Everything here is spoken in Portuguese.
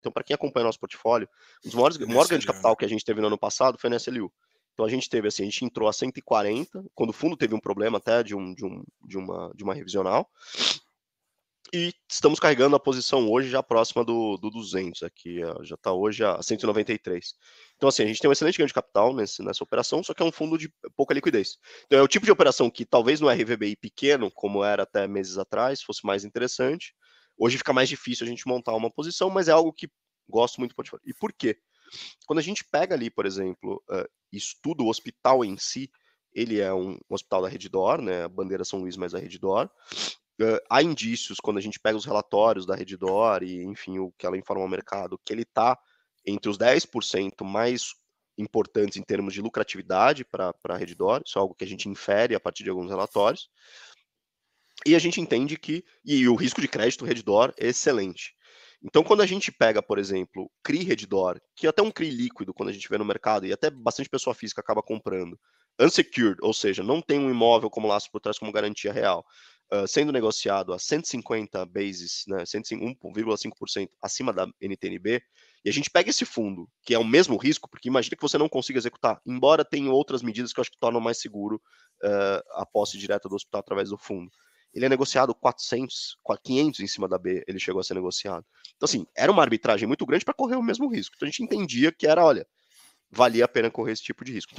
Então, para quem acompanha nosso portfólio, os maiores, o maior ganho de capital né? que a gente teve no ano passado foi na SLU. Então a gente teve assim, a gente entrou a 140, quando o fundo teve um problema até de, um, de, um, de, uma, de uma revisional. E estamos carregando a posição hoje já próxima do, do 200, aqui já está hoje a 193. Então, assim, a gente tem um excelente ganho de capital nesse, nessa operação, só que é um fundo de pouca liquidez. Então, é o tipo de operação que talvez no RVBI pequeno, como era até meses atrás, fosse mais interessante, Hoje fica mais difícil a gente montar uma posição, mas é algo que gosto muito do portfólio. E por quê? Quando a gente pega ali, por exemplo, uh, estuda o hospital em si, ele é um, um hospital da Redditor, né? A bandeira São Luís, mas a Redditor. Uh, eh, há indícios, quando a gente pega os relatórios da Redditor e, enfim, o que ela informa ao mercado, que ele está entre os 10% mais importantes em termos de lucratividade para a Redditor, isso é algo que a gente infere a partir de alguns relatórios. E a gente entende que. E o risco de crédito Redditor é excelente. Então, quando a gente pega, por exemplo, CRI Redditor, que é até um CRI líquido quando a gente vê no mercado, e até bastante pessoa física acaba comprando, unsecured, ou seja, não tem um imóvel como laço por trás como garantia real, uh, sendo negociado a 150 bases, né, 1,5% acima da NTNB, e a gente pega esse fundo, que é o mesmo risco, porque imagina que você não consiga executar, embora tenha outras medidas que eu acho que tornam mais seguro uh, a posse direta do hospital através do fundo ele é negociado 400, 500 em cima da B, ele chegou a ser negociado. Então, assim, era uma arbitragem muito grande para correr o mesmo risco. Então, a gente entendia que era, olha, valia a pena correr esse tipo de risco. Então,